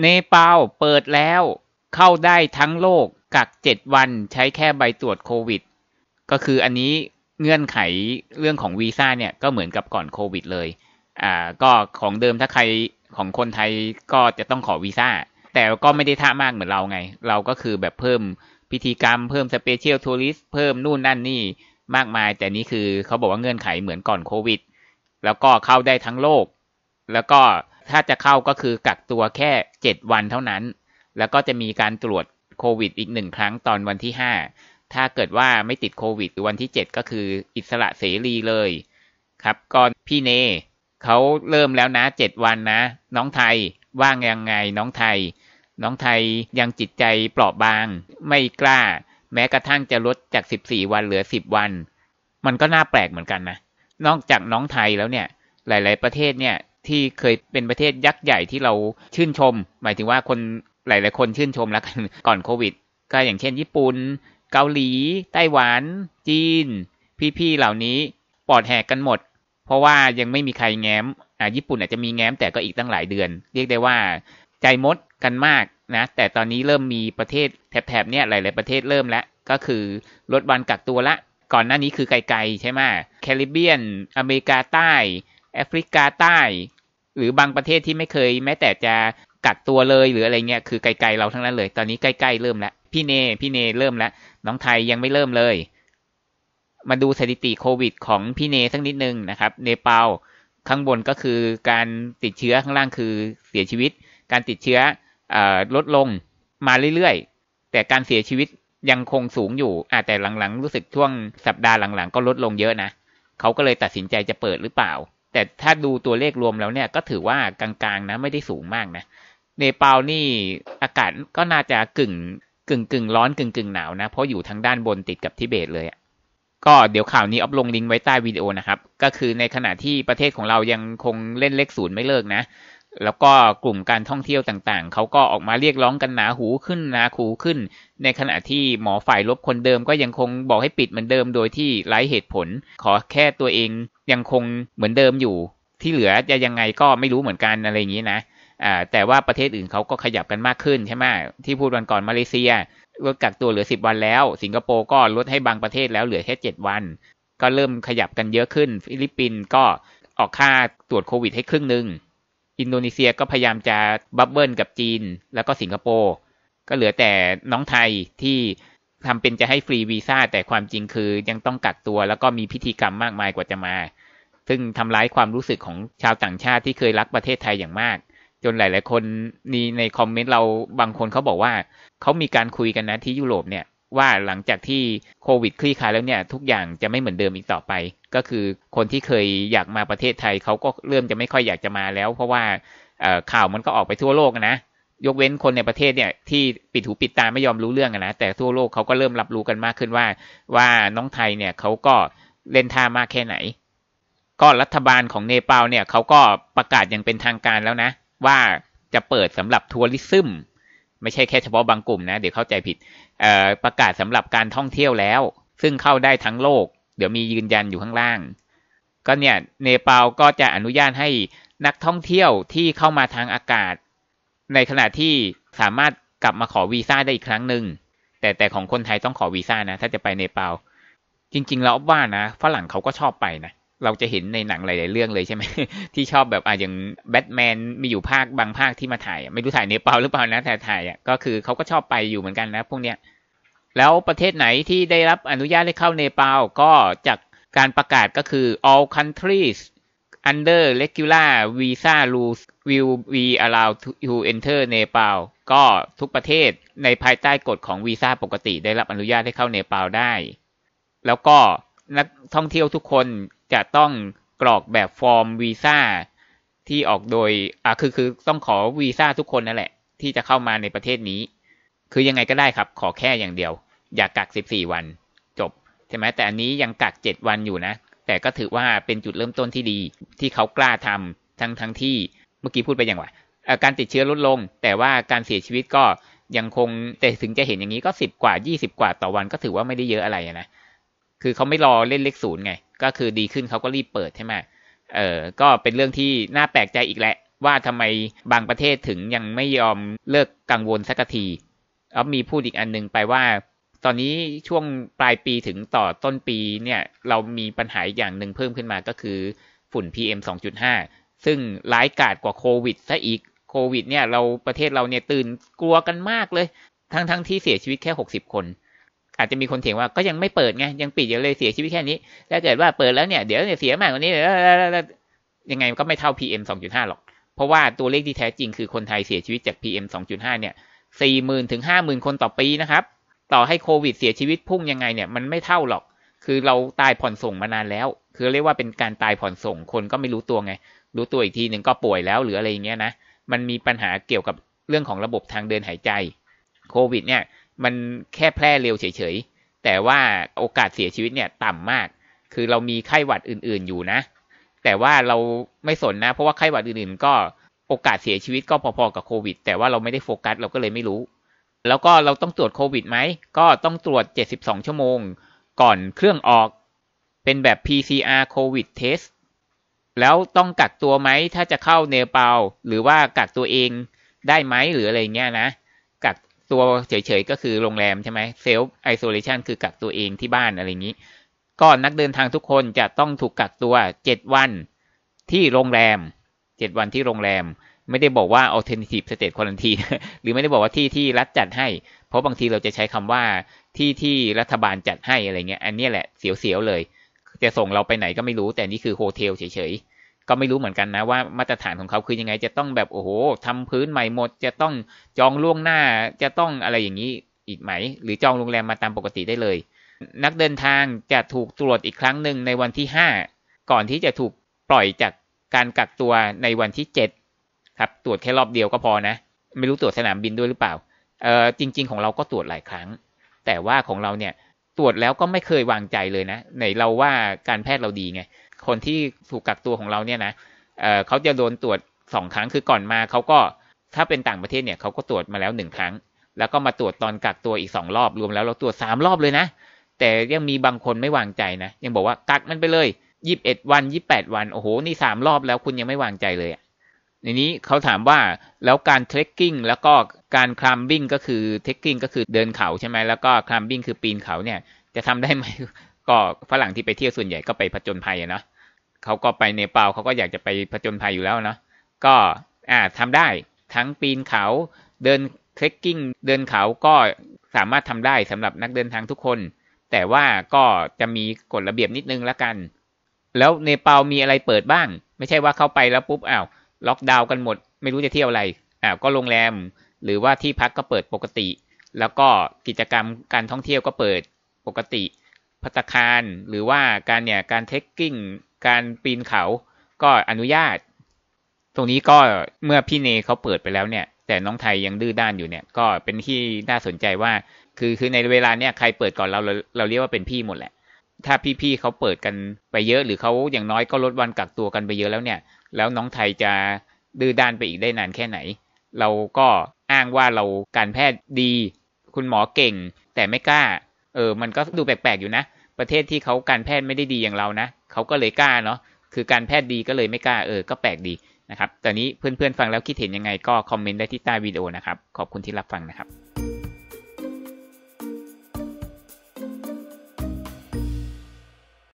เนปาลเปิดแล้วเข้าได้ทั้งโลกกักเจ็ดวันใช้แค่ใบตรวจโควิดก็คืออันนี้เงื่อนไขเรื่องของวีซ่าเนี่ยก็เหมือนกับก่อนโควิดเลย อ่าก็ของเดิมถ้าใครของคนไทยก็จะต้องขอวีซ่าแต่ก็ไม่ได้ท่ามากเหมือนเราไง เราก็คือแบบเพิ่มพิธีกรรมเพิ่มสเปเชียลทัวริสเพิ่มนู่นนั่นนี่มากมาย แต่นี่คือเขาบอกว่าเงื่อนไขเหมือนก่อนโควิด แล้วก็เข้าได้ทั้งโลก แล้วก็ถ้าจะเข้าก็คือกักตัวแค่เจ็ดวันเท่านั้น แล้วก็จะมีการตรวจโควิดอีกหนึ่งครั้งตอนวันที่ห้าถ้าเกิดว่าไม่ติดโควิดวันที่เจ็ดก็คืออิสระเสรีเลย ครับ ก่อนพี่เนเขาเริ่มแล้วนะเจ็ดวันนะ น้องไทยว่างยังไงน้องไทย น้องไทยยังจิตใจเปราะบาง ไม่กล้า แม้กระทั่งจะลดจากสิบสี่วันเหลือสิบวัน มันก็น่าแปลกเหมือนกันนะนอกจากน้องไทยแล้วเนี่ยหลาย ๆประเทศเนี่ยที่เคยเป็นประเทศยักษ์ใหญ่ที่เราชื่นชม หมายถึงว่าคนหลาย ๆ คนชื่นชมแล้วกันก่อนโควิดก็อย่างเช่น ญี่ปุ่นเกาหลี ไต้หวันจีน พี่ ๆ เหล่านี้ปอดแหกกันหมด เพราะว่ายังไม่มีใครแง้มอ่าญี่ปุ่นอาจจะมีแง้มแต่ก็อีกตั้งหลายเดือน เรียกได้ว่า ใจมดกันมากนะแต่ตอนนี้เริ่มมีประเทศแถบ ๆ เนี่ยหลาย ๆ ประเทศเริ่มแล้วก็คือลดวันกักตัวละ ก่อนหน้านี้คือไกล ๆ ใช่ไหมแคริบเบียน อเมริกาใต้แอฟริกาใต้ หรือบางประเทศที่ไม่เคย แม้แต่จะกักตัวเลยหรืออะไรเงี้ย คือไกลๆเราทั้งนั้นเลย ตอนนี้ใกล้ๆเริ่มแล้ว พี่เน พี่เนเริ่มแล้ว น้องไทยยังไม่เริ่มเลย มาดูสถิติโควิด ของพี่เนสักนิดนึงนะครับ เนเปาล ข้างบนก็คือการติดเชื้อ ข้างล่างคือเสียชีวิต การติดเชื้ออลดลงมาเรื่อยๆ แต่การเสียชีวิตยังคงสูงอยู่อแต่หลังๆ รู้สึกช่วงสัปดาห์หลังๆก็ลดลงเยอะนะ เขาก็เลยตัดสินใจจะเปิดหรือเปล่าแต่ถ้าดูตัวเลขรวมแล้วเนี่ยก็ถือว่ากลางๆนะไม่ได้สูงมากนะเนปาลนี่อากาศก็น่าจะกึ่งกึ่งกึ่งร้อนกึ่งกึ่งหนาวนะ เพราะอยู่ทางด้านบนติดกับทิเบตเลยก็เดี๋ยวข่าวนี้อัพลงลิงก์ไว้ใต้วิดีโอนะครับ ก็คือในขณะที่ประเทศของเรายังคงเล่นเลขศูนย์ไม่เลิกนะ แล้วก็กลุ่มการท่องเที่ยวต่างๆเขาก็ออกมาเรียกร้องกันหนาหูขึ้นหนาคูขึ้น ในขณะที่หมอฝ่ายลบคนเดิมก็ยังคงบอกให้ปิดเหมือนเดิม โดยที่ไร้เหตุผลขอแค่ตัวเองยังคงเหมือนเดิมอยู่ ที่เหลือจะยังไงก็ไม่รู้เหมือนกันอะไรอย่างนี้นะ แต่ว่าประเทศอื่นเขาก็ขยับกันมากขึ้นใช่ไหมที่พูดวันก่อนมาเลเซียลดกักตัวเหลือสิบวันแล้ว สิงคโปร์ก็ลดให้บางประเทศแล้วเหลือแค่เจ็ดวัน ก็เริ่มขยับกันเยอะขึ้นฟิลิปปินส์ก็ออกค่าตรวจโควิดให้ครึ่งหนึ่งอินโดนีเซียก็พยายามจะบับเบิลกับจีน แล้วก็สิงคโปร์ ก็เหลือแต่น้องไทยที่ทำเป็นจะให้ฟรีวีซ่า แต่ความจริงคือยังต้องกักตัว แล้วก็มีพิธีกรรมมากมายกว่าจะมาซึ่งทำร้ายความรู้สึกของชาวต่างชาติที่เคยรักประเทศไทยอย่างมาก จนหลาย ๆ คนนี่ในคอมเมนต์เราบางคนเขาบอกว่าเขามีการคุยกันนะที่ยุโรปเนี่ยว่าหลังจากที่โควิดคลี่คลายแล้วเนี่ยทุกอย่างจะไม่เหมือนเดิมอีกต่อไป ก็คือคนที่เคยอยากมาประเทศไทยเขาก็เริ่มจะไม่ค่อยอยากจะมาแล้ว เพราะว่าข่าวมันก็ออกไปทั่วโลกนะ ยกเว้นคนในประเทศเนี่ยที่ปิดหูปิดตาไม่ยอมรู้เรื่องนะแต่ทั่วโลกเขาก็เริ่มรับรู้กันมากขึ้นว่าว่าน้องไทยเนี่ยเขาก็เล่นท่ามากแค่ไหนก็รัฐบาลของเนปาลเนี่ยเขาก็ประกาศอย่างเป็นทางการแล้วนะ ว่าจะเปิดสำหรับทัวริซึมไม่ใช่แค่เฉพาะบางกลุ่มนะ เดี๋ยวเข้าใจผิดประกาศสำหรับการท่องเที่ยวแล้ว ซึ่งเข้าได้ทั้งโลก เดี๋ยวมียืนยันอยู่ข้างล่าง ก็เนี่ยเนปาลก็จะอนุญาตให้นักท่องเที่ยวที่เข้ามาทางอากาศ ในขณะที่สามารถกลับมาขอวีซ่าได้อีกครั้งหนึ่งแต่แต่ของคนไทยต้องขอวีซ่านะถ้าจะไปเนปาลจริงๆแล้วว่านะฝรั่งเขาก็ชอบไปนะเราจะเห็นในหนังหลาย ๆ เรื่องเลยใช่ไหมที่ชอบแบบอ่ะอย่างแบทแมน มีอยู่ภาคบางภาคที่มาถ่าย ไม่รู้ถ่ายเนปาลหรือเปล่านะแต่ถ่ายอ่ะก็คือเขาก็ชอบไปอยู่เหมือนกันนะ พวกเนี้ยแล้วประเทศไหนที่ได้รับอนุญาตให้เข้าเนปาลก็จากการประกาศก็คือ all countries under regular visa rules will be allowed to enter Nepal ก็ทุกประเทศในภายใต้กฎของวีซ่าปกติ ได้รับอนุญาตให้เข้าเนปาลได้ แล้วก็นักท่องเที่ยวทุกคนจะต้องกรอกแบบฟอร์มวีซ่าที่ออกโดยอ่ะคือ คือ ต้องขอวีซ่าทุกคนนั่นแหละที่จะเข้ามาในประเทศนี้ คือยังไงก็ได้ครับ ขอแค่อย่างเดียว อย่ากกักสิบี่วัน จบใช่ไหมแต่อันนี้ยังกักเจ็ดวันอยู่นะ แต่ก็ถือว่าเป็นจุดเริ่มต้นที่ดีที่เขากล้าทำ ทั้งทั้งที่เมื่อกี้พูดไปอย่างว่าการติดเชื้อลดลง แต่ว่าการเสียชีวิตก็ยังคง แต่ถึงจะเห็นอย่างนี้ก็สิบกว่ายี่สิบกว่าต่อวันก็ถือว่าไม่ได้เยอะอะไรนะคือเขาไม่รอเล่นเลขศูนย์ไง ก็คือดีขึ้นเขาก็รีบเปิดใช่ไหมเออก็เป็นเรื่องที่น่าแปลกใจอีกแหละ ว่าทำไมบางประเทศถึงยังไม่ยอมเลิกกังวลสักทีแล้วมีพูดอีกอันนึงไปว่า ตอนนี้ช่วงปลายปีถึงต่อต้นปีเนี่ย เรามีปัญหาอย่างหนึ่งเพิ่มขึ้นมาก็คือฝุ่น PM 2.5 ซึ่งร้ายกาจกว่าโควิดซะอีก โควิด เนี่ย เราประเทศเราเนี่ยตื่นกลัวกันมากเลย ทั้งทั้งที่เสียชีวิตแค่60คนอาจจะมีคนเถียงว่าก็ยังไม่เปิดไงยังปิดอยู่เลยเสียชีวิตแค่นี้ถ้าเกิดว่าเปิดแล้วเนี่ยเดี๋ยวเนี่ยเสียมากกว่านี้ยังไงก็ไม่เท่า PM 2.5 หรอกเพราะว่าตัวเลขที่แท้จริงคือคนไทยเสียชีวิตจาก PM 2.5 เนี่ย 40,000 ถึง 50,000 คนต่อปีนะครับ ต่อให้โควิดเสียชีวิตพุ่งยังไงเนี่ยมันไม่เท่าหรอก คือเราตายผ่อนส่งมานานแล้ว คือเรียกว่าเป็นการตายผ่อนส่ง คนก็ไม่รู้ตัวไง รู้ตัวอีกทีหนึ่งก็ป่วยแล้วหรืออะไรอย่างเงี้ยนะมันมีปัญหาเกี่ยวกับเรื่องของระบบทางเดินหายใจโควิดเนี่ยมันแค่แพร่เร็วเฉยๆ แต่ว่าโอกาสเสียชีวิตเนี่ยต่ำมาก คือเรามีไข้หวัดอื่นๆอยู่นะ แต่ว่าเราไม่สนนะ เพราะว่าไข้หวัดอื่นๆ ก็โอกาสเสียชีวิตก็พอ ๆกับโควิด แต่ว่าเราไม่ได้โฟกัสเราก็เลยไม่รู้ แล้วก็เราต้องตรวจโควิดไหม ก็ต้องตรวจ 72 ชั่วโมงก่อนเครื่องออก เป็นแบบ PCR COVID test แล้วต้องกักตัวไหมถ้าจะเข้าเนปาลหรือว่ากักตัวเองได้ไหมหรืออะไรเงี้ยนะตัวเฉยๆก็คือโรงแรมใช่ไหมเซลฟ์ไอโซเลชันคือกักตัวเองที่บ้านอะไรงนี้ ก็นักเดินทางทุกคนจะต้องถูกกักตัวเจ็ดวันที่โรงแรมเจ็ดวันที่โรงแรม ไม่ได้บอกว่าอัลเทอร์ i v e state q u a r a n หรือไม่ได้บอกว่าที่ที่รัฐจัดให้ เพราะบางทีเราจะใช้คำว่าที่ที่รัฐบาลจัดให้อะไรเงี้ยอันนี้แหละเสียวๆเลยจะส่งเราไปไหนก็ไม่รู้ แต่นี่คือโฮเทลเฉยๆก็ไม่รู้เหมือนกันนะ ว่ามาตรฐานของเขาคือยังไงจะต้องแบบโอ้โห ทำพื้นใหม่หมดจะต้องจองล่วงหน้า จะต้องอะไรอย่างนี้อีกไหม หรือจองโรงแรมมาตามปกติได้เลย นักเดินทางจะถูกตรวจอีกครั้งหนึ่งในวันที่ 5 ก่อนที่จะถูกปล่อยจากการกักตัวในวันที่ 7 ครับ ตรวจแค่รอบเดียวก็พอนะ ไม่รู้ตรวจสนามบินด้วยหรือเปล่าเออจริงๆของเราก็ตรวจหลายครั้ง แต่ว่าของเราเนี่ยตรวจแล้วก็ไม่เคยวางใจเลยนะ ไหนเราว่าการแพทย์เราดีไงคนที่ถูกกักตัวของเราเนี่ยนะเเขาจะโดนตรวจสองครั้งคือก่อนมาเขาก็ถ้าเป็นต่างประเทศเนี่ยเขาก็ตรวจมาแล้วหนึ่งครั้ง แล้วก็มาตรวจตอนกักตัวอีกสองรอบรวมแล้วเราตรวจสามรอบเลยนะ แต่ยังมีบางคนไม่วางใจนะยังบอกว่ากักมันไปเลยยี่สิบเอ็ดวันยี่บแปดวันโอ้โหนี่สามรอบ แล้วคุณยังไม่วางใจเลยในนี้เขาถามว่าแล้วการเทรคกิ้งแล้วก็การคลัมบิ้งก็คือเทรคกิ้งก็คือเดินเขาใช่ไหมแล้วก็คลัมบิ้งคือปีนเขาเนี่ยจะทำได้ไหม็ฝรั่งที่ไปเที่ยวส่วนใหญ่ก็ไปผจญภัยนะเขาก็ไปเนปาลเขาก็อยากจะไปผจญภัยอยู่แล้วเนาะก็อ่าทำได้ทั้งปีนเขาเดินเทรคกิ้งเดินเขาก็สามารถทำได้สำหรับนักเดินทางทุกคน แต่ว่าก็จะมีกฎระเบียบนิดนึงละกัน แล้วเนปาลมีอะไรเปิดบ้าง ไม่ใช่ว่าเข้าไปแล้วปุ๊บอ้าวล็อกดาวน์กันหมด ไม่รู้จะเที่ยวอะไรอ้าวก็โรงแรมหรือว่าที่พักก็เปิดปกติ แล้วก็กิจกรรมการท่องเที่ยวก็เปิดปกติพัตคารหรือว่าการเนี่ยการเทคกิ้งการปีนเขา ก็อนุญาต ตรงนี้ก็เมื่อพี่เนเขาเปิดไปแล้วเนี่ย แต่น้องไทยยังดื้อด้านอยู่เนี่ย ก็เป็นที่น่าสนใจว่า คือคือในเวลาเนี่ยใครเปิดก่อนเราเราเราเรียกว่าเป็นพี่หมดแหละ ถ้าพี่ๆเขาเปิดกันไปเยอะหรือเขาอย่างน้อยก็ลดวันกักตัวกันไปเยอะแล้วเนี่ย แล้วน้องไทยจะดื้อด้านไปอีกได้นานแค่ไหน เราก็อ้างว่าเราการแพทย์ดี คุณหมอเก่ง แต่ไม่กล้า เออ มันก็ดูแปลกๆอยู่นะประเทศที่เขาการแพทย์ไม่ได้ดีอย่างเรานะ เขาก็เลยกล้าเนาะ คือการแพทย์ดีก็เลยไม่กล้า เออ ก็แปลกดีนะครับ ตอนนี้เพื่อนๆฟังแล้วคิดเห็นยังไง ก็คอมเมนต์ได้ที่ใต้วิดีโอนะครับ ขอบคุณที่รับฟังนะครับ